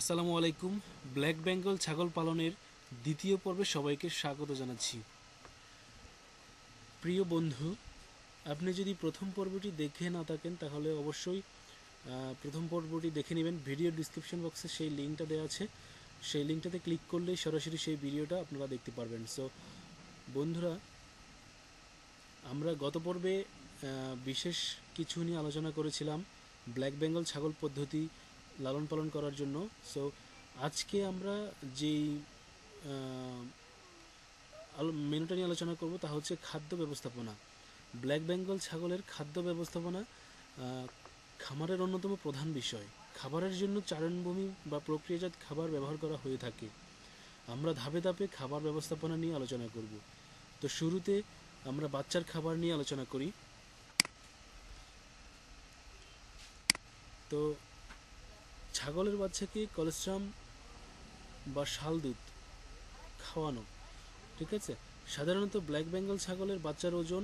আসসালামু আলাইকুম ব্ল্যাক বেঙ্গল ছাগল পালনের দ্বিতীয় পর্বে সবাইকে স্বাগত জানাচ্ছি প্রিয় বন্ধু আপনি যদি প্রথম পর্বটি দেখে না থাকেন তাহলে অবশ্যই প্রথম পর্বটি দেখে নেবেন ভিডিও ডিসক্রিপশন বক্সে সেই লিঙ্কটা দেওয়া আছে সেই লিঙ্কটাতে ক্লিক করলেই সরাসরি সেই ভিডিওটা আপনারা দেখতে পারবেন সো বন্ধুরা আমরা গত পর্বে বিশেষ কিছু নিয়ে আলোচনা করেছিলাম ব্ল্যাক বেঙ্গল ছাগল পদ্ধতি লালন পালন করার জন্য সো আজকে আমরা যেই মেনুটা নিয়ে আলোচনা করব তা হচ্ছে খাদ্য ব্যবস্থাপনা ব্ল্যাক বেঙ্গল ছাগলের খাদ্য ব্যবস্থাপনা খামারের অন্যতম প্রধান বিষয় খাবারের জন্য চারণভূমি বা প্রক্রিয়াজাত খাবার ব্যবহার করা হয়ে থাকে আমরা ধাপে ধাপে খাবার ব্যবস্থাপনা নিয়ে আলোচনা করব তো শুরুতে আমরা বাচ্চার খাবার নিয়ে আলোচনা করি তো ছাগলের বাচ্চাকে কলেস্ট্রাম বা দুধ খাওয়ানো ঠিক আছে সাধারণত ব্ল্যাক বেঙ্গল ছাগলের বাচ্চার ওজন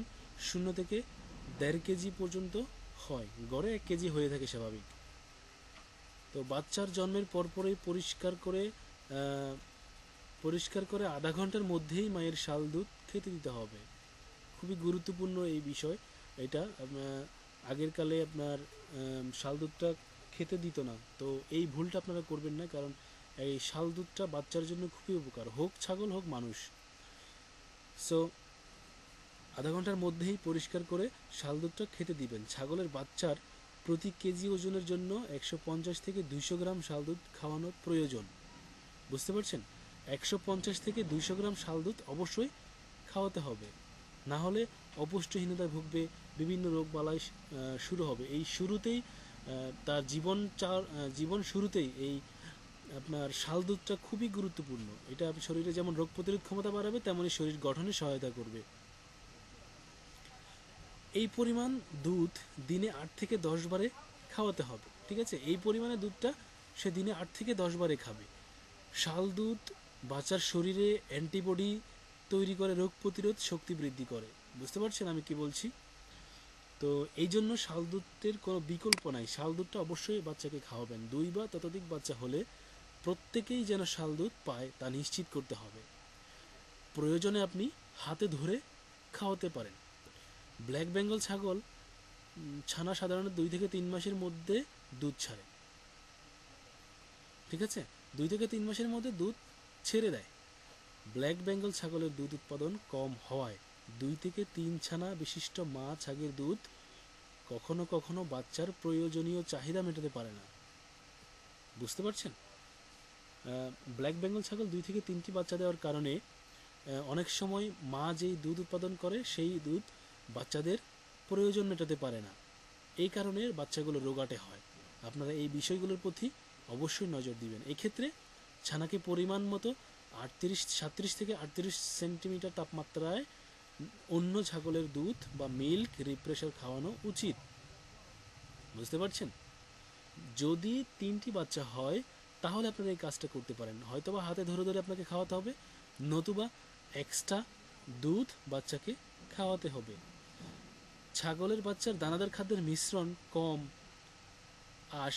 শূন্য থেকে দেড় কেজি পর্যন্ত হয় গড়ে এক কেজি হয়ে থাকে স্বাভাবিক তো বাচ্চার জন্মের পরপরই পরিষ্কার করে পরিষ্কার করে আধা ঘন্টার মধ্যেই মায়ের শাল দুধ খেতে দিতে হবে খুবই গুরুত্বপূর্ণ এই বিষয় এটা আগের কালে আপনার শাল দুধটা খেতে দিত না তো এই ভুলটা আপনারা করবেন না কারণ এই শাল দুধটা বাচ্চার জন্য খুবই উপকার হোক ছাগল হোক মানুষ সো আধা ঘন্টার মধ্যেই পরিষ্কার করে শাল দুধটা খেতে দিবেন ছাগলের বাচ্চার প্রতি কেজি ওজনের জন্য একশো পঞ্চাশ থেকে দুইশো গ্রাম শাল দুধ খাওয়ানো প্রয়োজন বুঝতে পারছেন একশো পঞ্চাশ থেকে দুইশো গ্রাম শাল দুধ অবশ্যই খাওয়াতে হবে না হলে অপুষ্টিহীনতায় ভুগবে বিভিন্ন রোগবালাই শুরু হবে এই শুরুতেই তার জীবন জীবন শুরুতেই এই আপনার শাল দুধটা খুবই গুরুত্বপূর্ণ এটা শরীরে যেমন রোগ প্রতিরোধ ক্ষমতা বাড়াবে তেমনই শরীর গঠনে সহায়তা করবে এই পরিমাণ দুধ দিনে আট থেকে দশ বারে খাওয়াতে হবে ঠিক আছে এই পরিমাণে দুধটা সে দিনে আট থেকে দশ বারে খাবে শাল দুধ বাচ্চার শরীরে অ্যান্টিবডি তৈরি করে রোগ প্রতিরোধ শক্তি বৃদ্ধি করে বুঝতে পারছেন আমি কি বলছি তো এই জন্য শাল দুধের কোনো বিকল্প নাই শাল দুধটা অবশ্যই বাচ্চাকে খাওয়াবেন দুই বা ততোধিক বাচ্চা হলে প্রত্যেকেই যেন শাল দুধ পায় তা নিশ্চিত করতে হবে প্রয়োজনে আপনি হাতে ধরে খাওয়াতে পারেন ব্ল্যাক বেঙ্গল ছাগল ছানা সাধারণত দুই থেকে তিন মাসের মধ্যে দুধ ছাড়ে ঠিক আছে দুই থেকে তিন মাসের মধ্যে দুধ ছেড়ে দেয় ব্ল্যাক বেঙ্গল ছাগলের দুধ উৎপাদন কম হওয়ায় দুই থেকে তিন ছানা বিশিষ্ট মা ছাগির দুধ কখনো কখনো বাচ্চার প্রয়োজনীয় চাহিদা মেটাতে পারে না বুঝতে পারছেন ব্ল্যাক বেঙ্গল ছাগল দুই থেকে তিনটি বাচ্চা দেওয়ার কারণে অনেক সময় মা যেই দুধ উৎপাদন করে সেই দুধ বাচ্চাদের প্রয়োজন মেটাতে পারে না এই কারণে বাচ্চাগুলো রোগাটে হয় আপনারা এই বিষয়গুলোর প্রতি অবশ্যই নজর দিবেন এক্ষেত্রে ছানাকে পরিমাণ মতো আটত্রিশ সাত্রিশ থেকে আটত্রিশ সেন্টিমিটার তাপমাত্রায় অন্য ছাগলের দুধ বা মিল্ক রিপ্রেশার খাওয়ানো উচিত বুঝতে পারছেন যদি তিনটি বাচ্চা হয় তাহলে আপনারা এই কাজটা করতে পারেন হয়তোবা হাতে ধরে ধরে আপনাকে খাওয়াতে হবে নতুবা এক্সট্রা দুধ বাচ্চাকে খাওয়াতে হবে ছাগলের বাচ্চার দানাদার খাদ্যের মিশ্রণ কম আস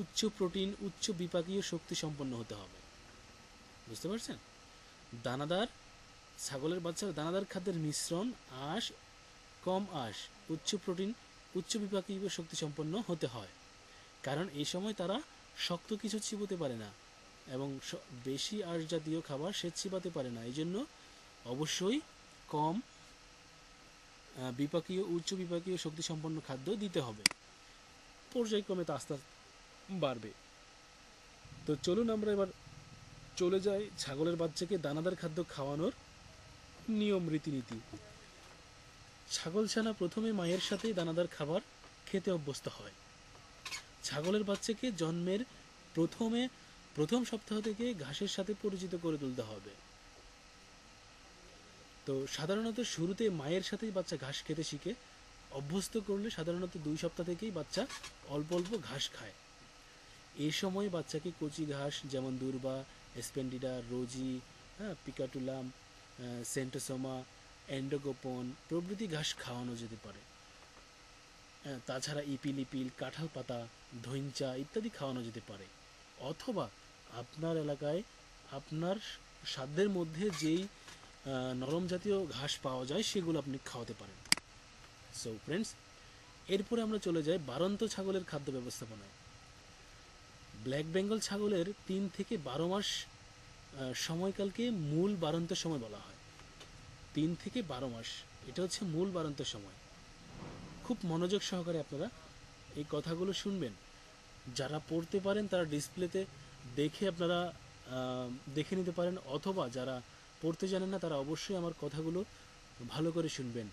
উচ্চ প্রোটিন উচ্চ বিপাকীয় শক্তি সম্পন্ন হতে হবে বুঝতে পারছেন দানাদার ছাগলের বাচ্চার দানাদার খাদ্যের মিশ্রণ আঁশ কম আঁশ উচ্চ প্রোটিন উচ্চ বিপাকীয় শক্তি সম্পন্ন হতে হয় কারণ এই সময় তারা শক্ত কিছু চিবোতে পারে না এবং বেশি আঁশ জাতীয় খাবার সে চিবাতে পারে না এই জন্য অবশ্যই কম বিপাকীয় উচ্চ বিপাকীয় শক্তি সম্পন্ন খাদ্য দিতে হবে পর্যায়ক্রমে তা আস্তে বাড়বে তো চলুন আমরা এবার চলে যাই ছাগলের বাচ্চাকে দানাদার খাদ্য খাওয়ানোর নিয়ম রীতিনীতি ছাগলছানা প্রথমে মায়ের সাথে দানাদার খাবার খেতে অভ্যস্ত হয় ছাগলের বাচ্চাকে জন্মের প্রথমে প্রথম সপ্তাহ থেকে ঘাসের সাথে পরিচিত করে তুলতে হবে তো সাধারণত শুরুতে মায়ের সাথেই বাচ্চা ঘাস খেতে শিখে অভ্যস্ত করলে সাধারণত দুই সপ্তাহ থেকেই বাচ্চা অল্প অল্প ঘাস খায় এ সময় বাচ্চাকে কচি ঘাস যেমন দুর্বা স্পেন্ডিডা রোজি হ্যাঁ পিকাটুলাম সেন্টোসোমা এন্ডোগোপন প্রভৃতি ঘাস খাওয়ানো যেতে পারে তাছাড়া ইপিল ইপিল কাঁঠাল পাতা ধৈঞ্চা ইত্যাদি খাওয়ানো যেতে পারে অথবা আপনার এলাকায় আপনার সাধ্যের মধ্যে যেই নরম জাতীয় ঘাস পাওয়া যায় সেগুলো আপনি খাওয়াতে পারেন সো ফ্রেন্ডস এরপরে আমরা চলে যাই বারন্ত ছাগলের খাদ্য ব্যবস্থাপনায় ব্ল্যাক বেঙ্গল ছাগলের তিন থেকে বারো মাস সময়কালকে মূল বারন্ত সময় বলা হয় তিন থেকে বারো মাস এটা হচ্ছে মূল বারন্ত সময় খুব মনোযোগ সহকারে আপনারা এই কথাগুলো শুনবেন যারা পড়তে পারেন তারা ডিসপ্লেতে দেখে আপনারা দেখে নিতে পারেন অথবা যারা পড়তে জানেন না তারা অবশ্যই আমার কথাগুলো ভালো করে শুনবেন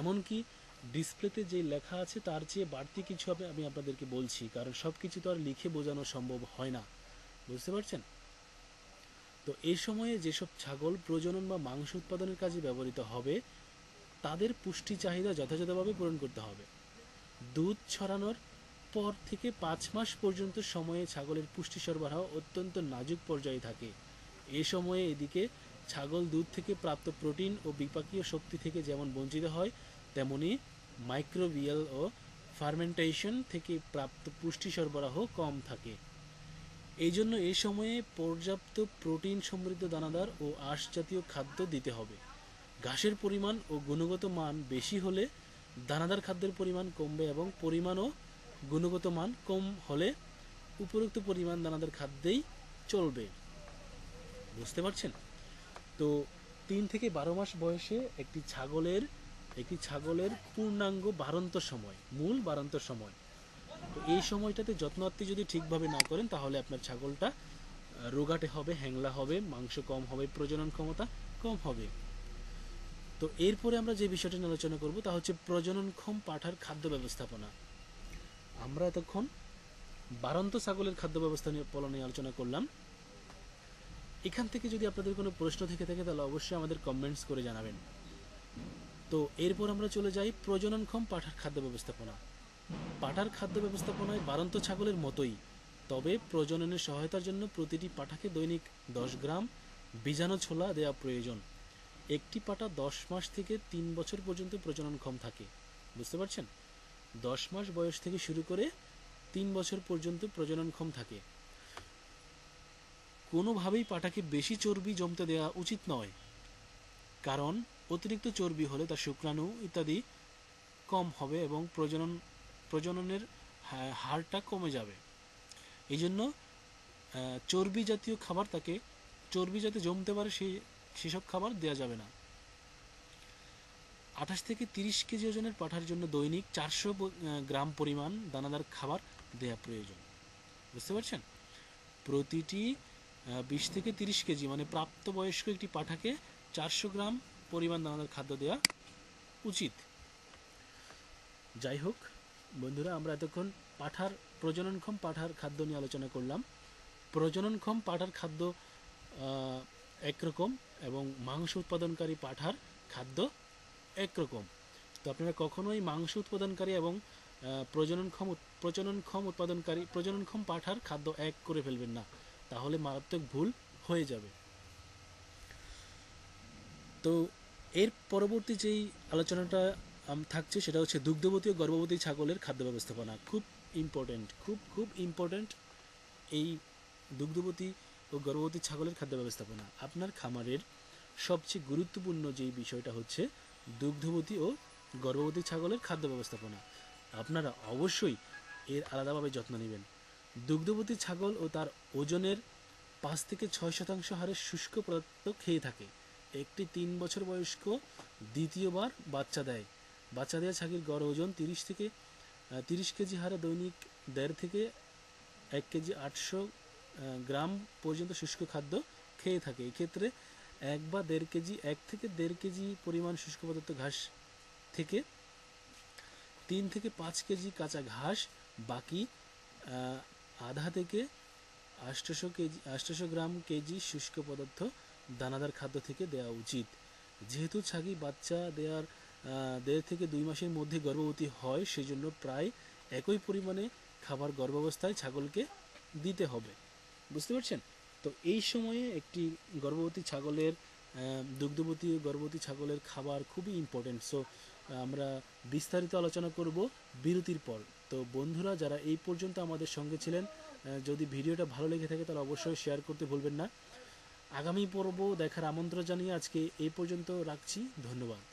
এমনকি ডিসপ্লেতে যে লেখা আছে তার চেয়ে বাড়তি কিছু আমি আপনাদেরকে বলছি কারণ সব কিছু তো আর লিখে বোঝানো সম্ভব হয় না বুঝতে পারছেন তো এই সময়ে যেসব ছাগল প্রজনন বা মাংস উৎপাদনের কাজে ব্যবহৃত হবে তাদের পুষ্টি চাহিদা যথাযথভাবে পূরণ করতে হবে দুধ ছড়ানোর পর থেকে পাঁচ মাস পর্যন্ত সময়ে ছাগলের পুষ্টি সরবরাহ অত্যন্ত নাজুক পর্যায়ে থাকে এ সময়ে এদিকে ছাগল দুধ থেকে প্রাপ্ত প্রোটিন ও বিপাকীয় শক্তি থেকে যেমন বঞ্চিত হয় তেমনি মাইক্রোবিয়াল ও ফার্মেন্টেশন থেকে প্রাপ্ত পুষ্টি সরবরাহ কম থাকে এই জন্য এই সময়ে পর্যাপ্ত প্রোটিন সমৃদ্ধ দানাদার ও আঁশ জাতীয় খাদ্য দিতে হবে ঘাসের পরিমাণ ও গুণগত মান বেশি হলে দানাদার খাদ্যের পরিমাণ কমবে এবং পরিমাণ ও গুণগত মান কম হলে উপরোক্ত পরিমাণ দানাদার খাদ্যেই চলবে বুঝতে পারছেন তো তিন থেকে বারো মাস বয়সে একটি ছাগলের একটি ছাগলের পূর্ণাঙ্গ বারন্ত সময় মূল বারন্ত সময় তো এই সময়টাতে যত্ন আত্মি যদি ঠিকভাবে না করেন তাহলে আপনার ছাগলটা রোগাটে হবে হ্যাংলা হবে মাংস কম হবে প্রজনন ক্ষমতা কম হবে তো এরপরে আমরা যে বিষয়টা নিয়ে আলোচনা করব তা হচ্ছে প্রজননক্ষম পাঠার খাদ্য ব্যবস্থাপনা আমরা এতক্ষণ বারান্ত ছাগলের খাদ্য ব্যবস্থা নিয়ে পলনে আলোচনা করলাম এখান থেকে যদি আপনাদের কোনো প্রশ্ন থেকে থাকে তাহলে অবশ্যই আমাদের কমেন্টস করে জানাবেন তো এরপর আমরা চলে যাই প্রজননক্ষম পাঠার খাদ্য ব্যবস্থাপনা পাঠার খাদ্য ব্যবস্থাপনায় বারন্ত ছাগলের মতোই তবে প্রজননের সহায়তার জন্য প্রতিটি পাঠাকে দৈনিক দশ গ্রাম বীজাণু ছোলা দেওয়া প্রয়োজন একটি পাটা দশ মাস থেকে তিন বছর পর্যন্ত প্রজননক্ষম থাকে বুঝতে পারছেন দশ মাস বয়স থেকে শুরু করে তিন বছর পর্যন্ত প্রজননক্ষম থাকে কোনোভাবেই পাটাকে বেশি চর্বি জমতে দেওয়া উচিত নয় কারণ অতিরিক্ত চর্বি হলে তার শুক্রাণু ইত্যাদি কম হবে এবং প্রজনন প্রজননের হ্যাঁ, হারটা কমে যাবে এই জন্য চর্বি জাতীয় খাবার তাকে চর্বি যাতে জমতে পারে সেই সেসব খাবার দেওয়া যাবে না আঠাশ থেকে তিরিশ কেজি ওজনের পাঠার জন্য দৈনিক চারশো গ্রাম পরিমাণ দানাদার খাবার দেয়া প্রয়োজন বুঝতে পারছেন প্রতিটি বিশ থেকে তিরিশ কেজি মানে প্রাপ্তবয়স্ক একটি পাঠাকে চারশো গ্রাম পরিমাণ দানাদার খাদ্য দেওয়া উচিত যাই হোক বন্ধুরা আমরা এতক্ষণ পাঠার প্রজননক্ষম পাঠার খাদ্য নিয়ে আলোচনা করলাম প্রজননক্ষম পাঠার খাদ্য একরকম এবং মাংস উৎপাদনকারী পাঠার খাদ্য একরকম তো আপনারা কখনোই মাংস উৎপাদনকারী এবং প্রজননক্ষম প্রজননক্ষম উৎপাদনকারী প্রজননক্ষম পাঠার খাদ্য এক করে ফেলবেন না তাহলে মারাত্মক ভুল হয়ে যাবে তো এর পরবর্তী যেই আলোচনাটা থাকছে সেটা হচ্ছে দুগ্ধবতী ও গর্ভবতী ছাগলের খাদ্য ব্যবস্থাপনা খুব ইম্পর্টেন্ট খুব খুব ইম্পর্টেন্ট এই দুগ্ধবতী ও গর্ভবতী ছাগলের খাদ্য ব্যবস্থাপনা আপনার খামারের সবচেয়ে গুরুত্বপূর্ণ যেই বিষয়টা হচ্ছে দুগ্ধবতী ও গর্ভবতী ছাগলের খাদ্য ব্যবস্থাপনা আপনারা অবশ্যই এর আলাদাভাবে যত্ন নেবেন দুগ্ধবতী ছাগল ও তার ওজনের পাঁচ থেকে ছয় শতাংশ হারে শুষ্ক পদার্থ খেয়ে থাকে একটি তিন বছর বয়স্ক দ্বিতীয়বার বাচ্চা দেয় বাচ্চা দেওয়া ছাগির গড় ওজন তিরিশ থেকে তিরিশ কেজি হারে দৈনিক দেড় থেকে এক কেজি আটশো গ্রাম পর্যন্ত শুষ্ক খাদ্য খেয়ে থাকে এক্ষেত্রে এক বা দেড় কেজি এক থেকে দেড় কেজি পরিমাণ শুষ্ক পদার্থ ঘাস থেকে তিন থেকে পাঁচ কেজি কাঁচা ঘাস বাকি আধা থেকে আষ্টশো কেজি আষ্টশো গ্রাম কেজি শুষ্ক পদার্থ দানাদার খাদ্য থেকে দেওয়া উচিত যেহেতু ছাগি বাচ্চা দেওয়ার দেড় থেকে দুই মাসের মধ্যে গর্ভবতী হয় সেজন্য প্রায় একই পরিমাণে খাবার গর্ভাবস্থায় ছাগলকে দিতে হবে বুঝতে পারছেন তো এই সময়ে একটি গর্ভবতী ছাগলের দুগ্ধবতী গর্ভবতী ছাগলের খাবার খুবই ইম্পর্টেন্ট সো আমরা বিস্তারিত আলোচনা করব বিরতির পর তো বন্ধুরা যারা এই পর্যন্ত আমাদের সঙ্গে ছিলেন যদি ভিডিওটা ভালো লেগে থাকে তাহলে অবশ্যই শেয়ার করতে ভুলবেন না আগামী পর্ব দেখার আমন্ত্রণ জানিয়ে আজকে এই পর্যন্ত রাখছি ধন্যবাদ